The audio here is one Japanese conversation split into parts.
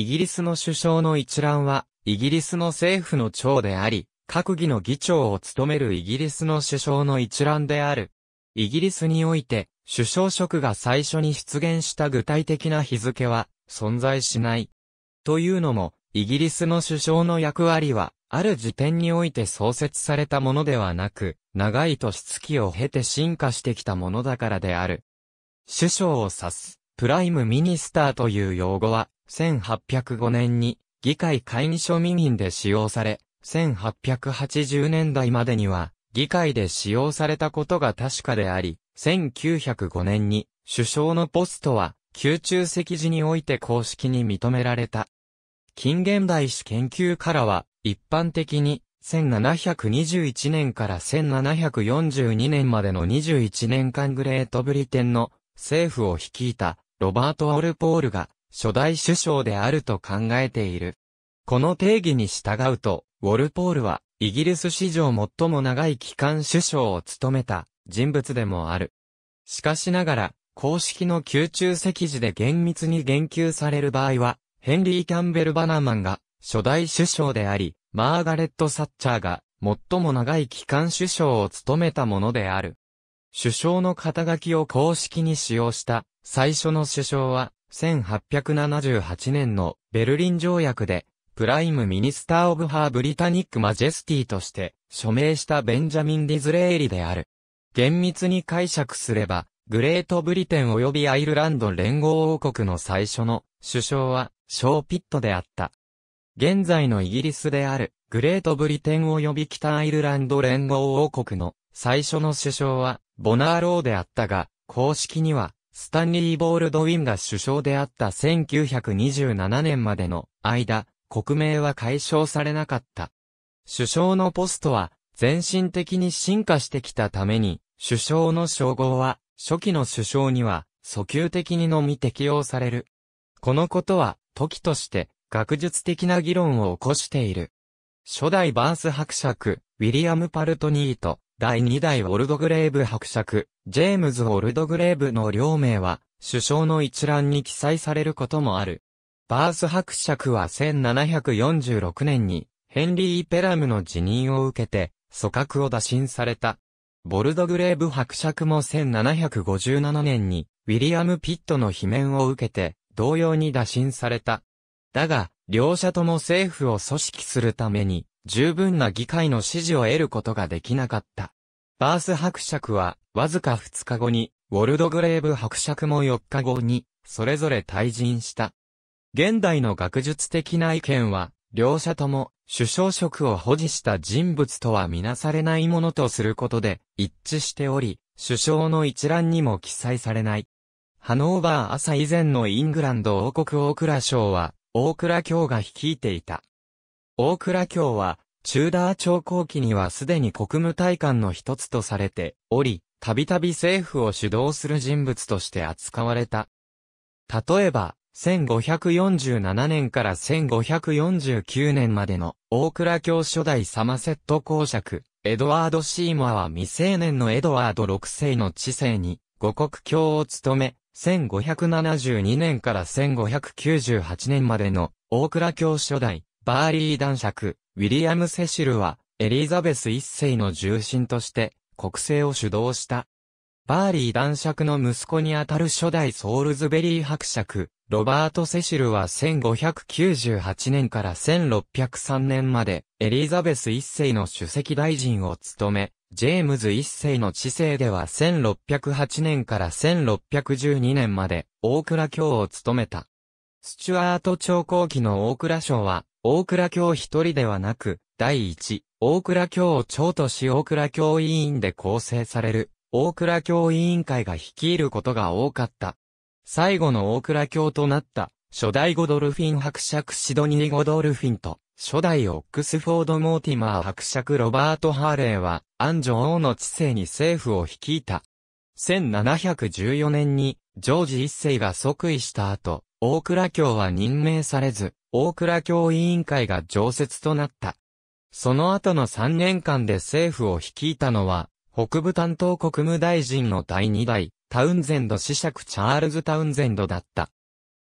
イギリスの首相の一覧は、イギリスの政府の長であり、閣議の議長を務めるイギリスの首相の一覧である。イギリスにおいて、首相職が最初に出現した具体的な日付は存在しない。というのも、イギリスの首相の役割は、ある時点において創設されたものではなく、長い年月を経て進化してきたものだからである。首相を指す、プライムミニスターという用語は、1805年に議会会議所民院で使用され、1880年代までには議会で使用されたことが確かであり、1905年に首相のポストは宮中席時において公式に認められた。近現代史研究からは一般的に1721年から1742年までの21年間グレートブリテンの政府を率いたロバート・オルポールが初代首相であると考えている。この定義に従うと、ウォルポールは、イギリス史上最も長い期間首相を務めた人物でもある。しかしながら、公式の宮中席次で厳密に言及される場合は、ヘンリー・キャンベル・バナーマンが初代首相であり、マーガレット・サッチャーが最も長い期間首相を務めたものである。首相の肩書きを公式に使用した最初の首相は、1878年のベルリン条約で、プライムミニスター・オブ・ハー・ブリタニック・マジェスティとして署名したベンジャミン・ディズレーリである。厳密に解釈すれば、グレートブリテン及びアイルランド連合王国の最初の首相はショーピットであった。現在のイギリスであるグレートブリテン及び北アイルランド連合王国の最初の首相はボナーローであったが、公式にはスタンリー・ボールドウィンが首相であった1927年までの間、国名は解消されなかった。首相のポストは、全身的に進化してきたために、首相の称号は、初期の首相には、訴求的にのみ適用される。このことは、時として、学術的な議論を起こしている。初代バース伯爵、ウィリアム・パルトニーと、第2代オォルドグレーブ伯爵、ジェームズ・オルドグレーブの両名は、首相の一覧に記載されることもある。バース伯爵は1746年に、ヘンリー・ペラムの辞任を受けて、組閣を打診された。ボルドグレーブ伯爵も1757年に、ウィリアム・ピットの罷免を受けて、同様に打診された。だが、両者とも政府を組織するために、十分な議会の支持を得ることができなかった。バース伯爵は、わずか2日後に、ウォルドグレーブ伯爵も4日後に、それぞれ退陣した。現代の学術的な意見は、両者とも、首相職を保持した人物とはみなされないものとすることで、一致しており、首相の一覧にも記載されない。ハノーバー朝以前のイングランド王国大蔵省は、大倉卿が率いていた。大倉教は、チューダー朝後期にはすでに国務大官の一つとされており、たびたび政府を主導する人物として扱われた。例えば、1547年から1549年までの大倉教初代サマセット公爵、エドワード・シーマは未成年のエドワード6世の知性に五国教を務め、1572年から1598年までの大倉教初代バーリー男爵、ウィリアム・セシルは、エリザベス一世の重臣として、国政を主導した。バーリー男爵の息子にあたる初代ソールズベリー伯爵、ロバート・セシルは1598年から1603年まで、エリザベス一世の首席大臣を務め、ジェームズ一世の治世では1608年から1612年まで、大倉卿を務めた。スチュアート朝後期の大倉賞は、大倉教一人ではなく、第一、大倉教を長とし大倉教委員で構成される、大倉教委員会が率いることが多かった。最後の大倉教となった、初代ゴドルフィン伯爵シドニー・ゴドルフィンと、初代オックスフォード・モーティマー伯爵ロバート・ハーレーは、アンョ城王の治世に政府を率いた。1714年に、ジョージ一世が即位した後、大倉教は任命されず、大倉教委員会が常設となった。その後の3年間で政府を率いたのは、北部担当国務大臣の第2代、タウンゼンド子爵チャールズ・タウンゼンドだった。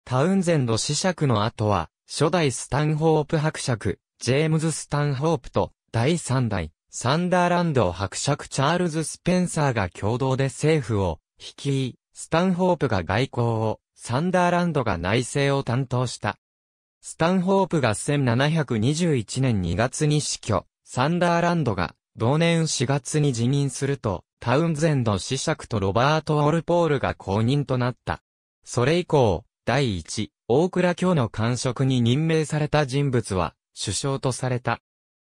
タウンゼンド子爵の後は、初代スタンホープ伯爵、ジェームズ・スタンホープと、第3代、サンダーランド伯爵チャールズ・スペンサーが共同で政府を、率い、スタンホープが外交を、サンダーランドが内政を担当した。スタンホープが1721年2月に死去、サンダーランドが同年4月に辞任すると、タウンゼンド子爵とロバート・オルポールが公認となった。それ以降、第一、大倉卿の官職に任命された人物は、首相とされた。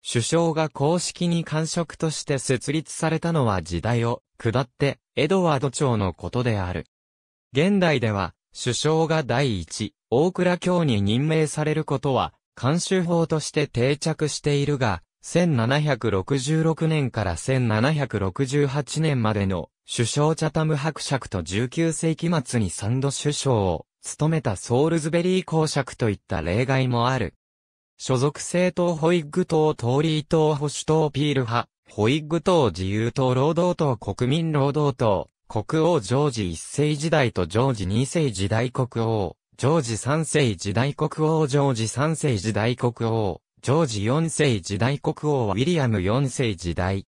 首相が公式に官職として設立されたのは時代を下って、エドワード朝のことである。現代では、首相が第一、大倉卿に任命されることは、監修法として定着しているが、1766年から1768年までの首相チャタム伯爵と19世紀末にン度首相を務めたソールズベリー公爵といった例外もある。所属政党ホイッグ党トーリー党保守党ピール派、ホイッグ党自由党労働党国民労働党、国王ジョージ一世時代とジョージ二世時代国王、ジョージ三世時代国王ジョージ三世時代国王、ジョージ四世時代国王はウィリアム四世時代。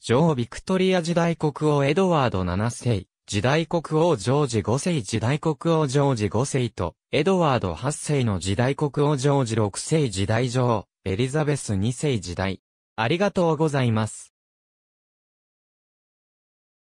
ジョー・ビクトリア時代国王エドワード七世、時代国王ジョージ五世時代国王ジョージ五世と、エドワード八世の時代国王ジョージ六世時代女王、エリザベス二世時代。ありがとうございます。